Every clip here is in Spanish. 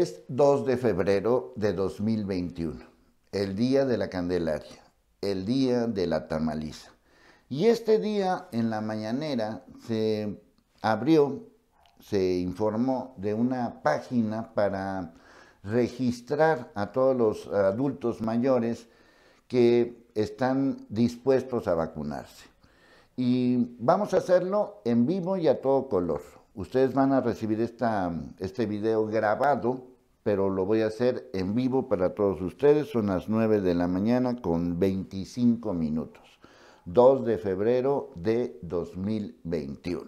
es 2 de febrero de 2021, el día de la Candelaria, el día de la tamaliza. Y este día en la mañanera se abrió, se informó de una página para registrar a todos los adultos mayores que están dispuestos a vacunarse. Y vamos a hacerlo en vivo y a todo color. Ustedes van a recibir esta, este video grabado pero lo voy a hacer en vivo para todos ustedes. Son las 9 de la mañana con 25 minutos. 2 de febrero de 2021.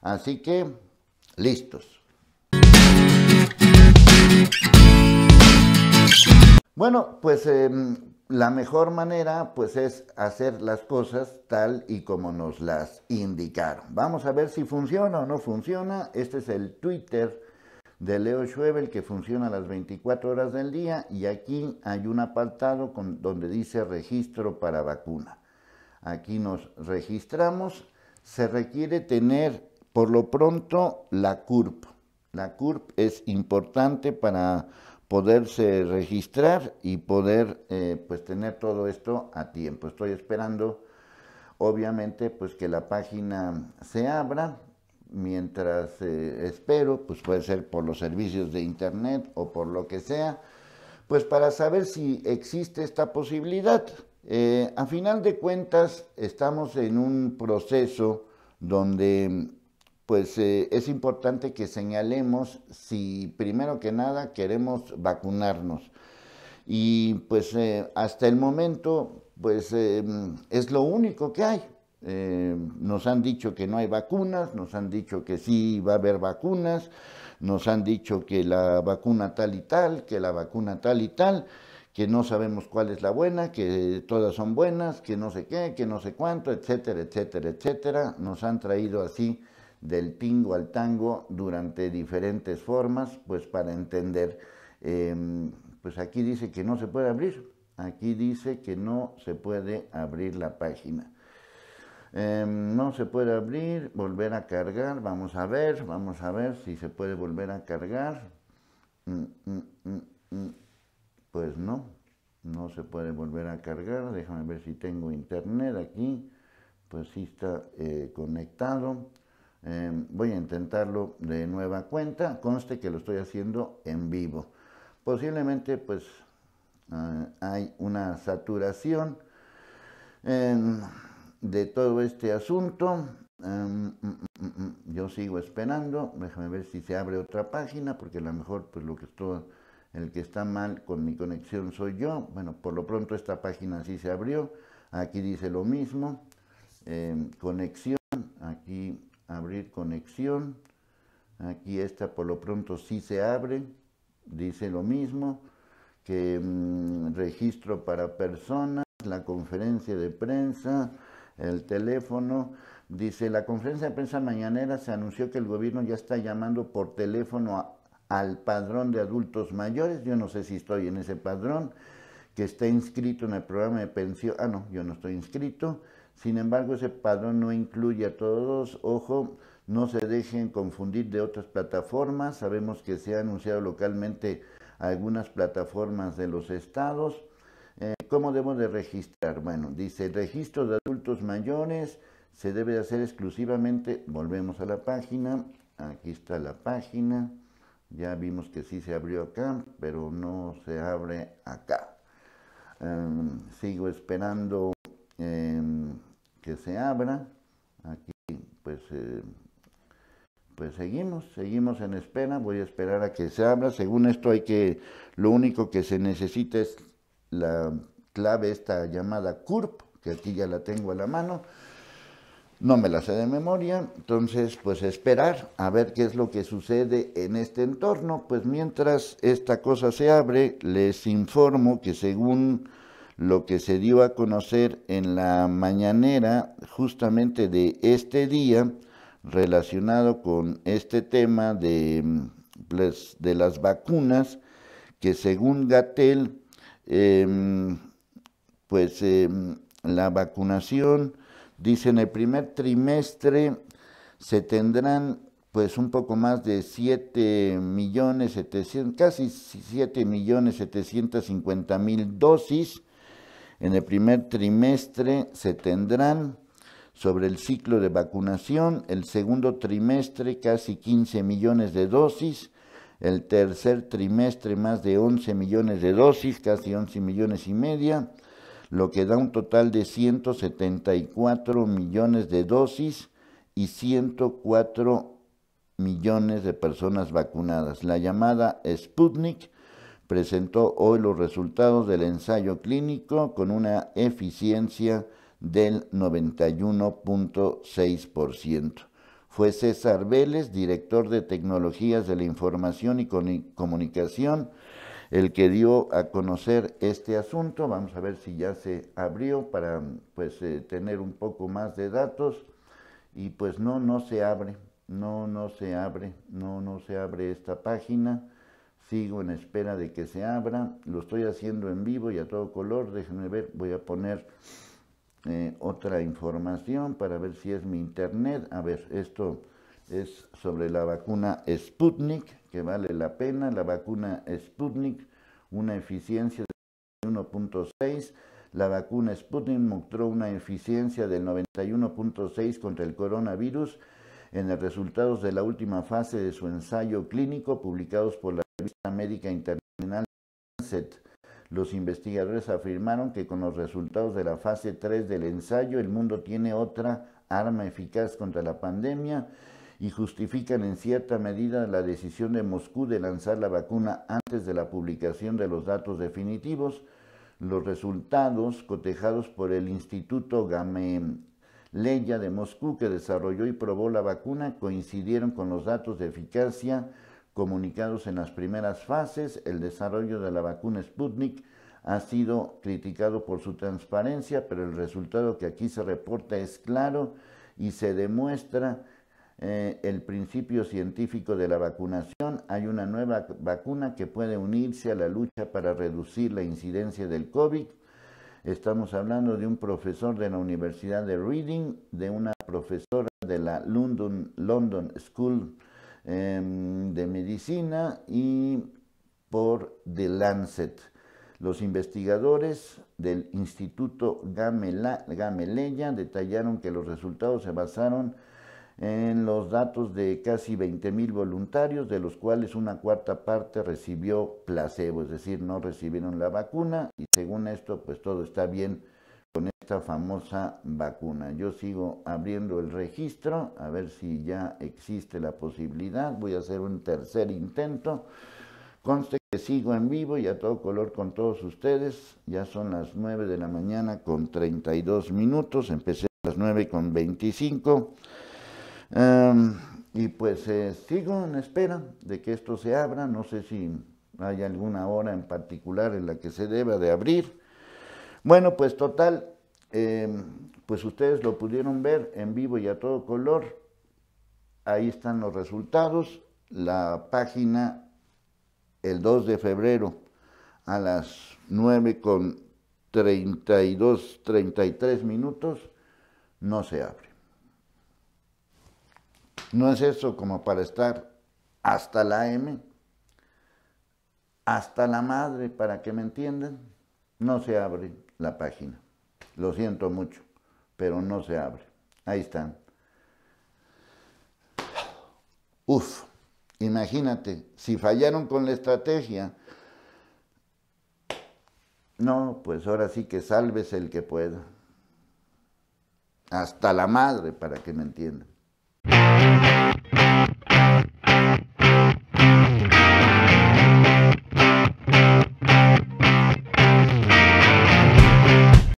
Así que, listos. Bueno, pues em, la mejor manera pues es hacer las cosas tal y como nos las indicaron. Vamos a ver si funciona o no funciona. Este es el Twitter de Leo Schwebel que funciona las 24 horas del día y aquí hay un apartado con, donde dice registro para vacuna. Aquí nos registramos. Se requiere tener por lo pronto la CURP. La CURP es importante para poderse registrar y poder eh, pues tener todo esto a tiempo. Estoy esperando obviamente pues que la página se abra mientras eh, espero, pues puede ser por los servicios de internet o por lo que sea, pues para saber si existe esta posibilidad. Eh, a final de cuentas, estamos en un proceso donde pues eh, es importante que señalemos si primero que nada queremos vacunarnos. Y pues hasta el momento, pues es lo único que hay. Eh, nos han dicho que no hay vacunas, nos han dicho que sí va a haber vacunas, nos han dicho que la vacuna tal y tal, que la vacuna tal y tal, que no sabemos cuál es la buena, que todas son buenas, que no sé qué, que no sé cuánto, etcétera, etcétera, etcétera. Nos han traído así del tingo al tango durante diferentes formas, pues para entender, em, pues aquí dice que no se puede abrir, aquí dice que no se puede abrir la página. Em, no se puede abrir, volver a cargar, vamos a ver, vamos a ver si se puede volver a cargar. Mm, mm, mm, pues no, no se puede volver a cargar, déjame ver si tengo internet aquí, pues sí está eh, conectado. Em, voy a intentarlo de nueva cuenta, conste que lo estoy haciendo en vivo. Posiblemente pues eh, hay una saturación. Em, de todo este asunto. Em, mm, mm, mm, yo sigo esperando, déjame ver si se abre otra página, porque a lo mejor pues lo que el que está mal con mi conexión soy yo. Bueno, por lo pronto esta página sí se abrió, aquí dice lo mismo, em, conexión, aquí abrir conexión, aquí esta por lo pronto sí se abre, dice lo mismo, que registro para personas, la conferencia de prensa, el teléfono. Dice, la conferencia de prensa mañanera se anunció que el gobierno ya está llamando por teléfono al padrón de adultos mayores. Yo no sé si estoy en ese padrón, que está inscrito en el programa de pensión. Ah, no, yo no estoy inscrito. Sin embargo, ese padrón no incluye a todos. Ojo, no se dejen confundir de otras plataformas. Sabemos que se ha anunciado localmente algunas plataformas de los estados. ¿Cómo debo de registrar? Bueno, dice, el registro de adultos mayores se debe hacer exclusivamente, volvemos a la página, aquí está la página, ya vimos que sí se abrió acá, pero no se abre acá. Em, sigo esperando em, que se abra. Aquí pues, eh, pues seguimos, seguimos en espera. Voy a esperar a que se abra. Según esto hay que, lo único que se necesita es la clave esta llamada CURP, que aquí ya la tengo a la mano. No me la sé de memoria, entonces pues esperar a ver qué es lo que sucede en este entorno. Pues mientras esta cosa se abre, les informo que según lo que se dio a conocer en la mañanera justamente de este día, relacionado con este tema de, pues, de las vacunas, que según Gatel, eh, pues em, la vacunación, dice en el primer trimestre se tendrán pues un poco más de 7 millones casi 7 millones 750 mil dosis. En el primer trimestre se tendrán sobre el ciclo de vacunación, el segundo trimestre casi 15 millones de dosis, el tercer trimestre más de 11 millones de dosis, casi 11 millones y media, lo que da un total de 174 millones de dosis y 104 millones de personas vacunadas. La llamada Sputnik presentó hoy los resultados del ensayo clínico con una eficiencia del 91.6%. Fue César Vélez, director de Tecnologías de la Información y Comunicación el que dio a conocer este asunto. Vamos a ver si ya se abrió para pues, eh, tener un poco más de datos. Y pues no, no se abre, no, no se abre, no, no se abre esta página. Sigo en espera de que se abra. Lo estoy haciendo en vivo y a todo color. Déjenme ver, voy a poner eh, otra información para ver si es mi internet. A ver, esto es sobre la vacuna Sputnik, que vale la pena, la vacuna Sputnik, una eficiencia de 91.6. la vacuna Sputnik mostró una eficiencia del 91.6 contra el coronavirus en los resultados de la última fase de su ensayo clínico publicados por la revista médica internacional Lancet. Los investigadores afirmaron que con los resultados de la fase 3 del ensayo el mundo tiene otra arma eficaz contra la pandemia y justifican en cierta medida la decisión de Moscú de lanzar la vacuna antes de la publicación de los datos definitivos, los resultados cotejados por el Instituto Gamaleya de Moscú que desarrolló y probó la vacuna coincidieron con los datos de eficacia comunicados en las primeras fases. El desarrollo de la vacuna Sputnik ha sido criticado por su transparencia, pero el resultado que aquí se reporta es claro y se demuestra eh, el principio científico de la vacunación, hay una nueva vacuna que puede unirse a la lucha para reducir la incidencia del COVID. Estamos hablando de un profesor de la Universidad de Reading, de una profesora de la London, School em, de Medicina y por The Lancet. Los investigadores del Instituto Gameleya detallaron que los resultados se basaron en los datos de casi 20 mil voluntarios, de los cuales una cuarta parte recibió placebo, es decir, no recibieron la vacuna y según esto, pues todo está bien con esta famosa vacuna. Yo sigo abriendo el registro, a ver si ya existe la posibilidad, voy a hacer un tercer intento. Conste que sigo en vivo y a todo color con todos ustedes. Ya son las 9 de la mañana con 32 minutos. Empecé a las 9 con 25. Em, y pues eh, sigo en espera de que esto se abra, no sé si hay alguna hora en particular en la que se deba de abrir. Bueno, pues total, em, pues ustedes lo pudieron ver en vivo y a todo color. Ahí están los resultados. La página el 2 de febrero a las 9 con 32, 33 minutos no se abre. No es eso como para estar hasta la M, hasta la madre, para que me entiendan. No se abre la página. Lo siento mucho, pero no se abre. Ahí están. Uf, imagínate, si fallaron con la estrategia, no, pues ahora sí que salves el que pueda. Hasta la madre, para que me entiendan.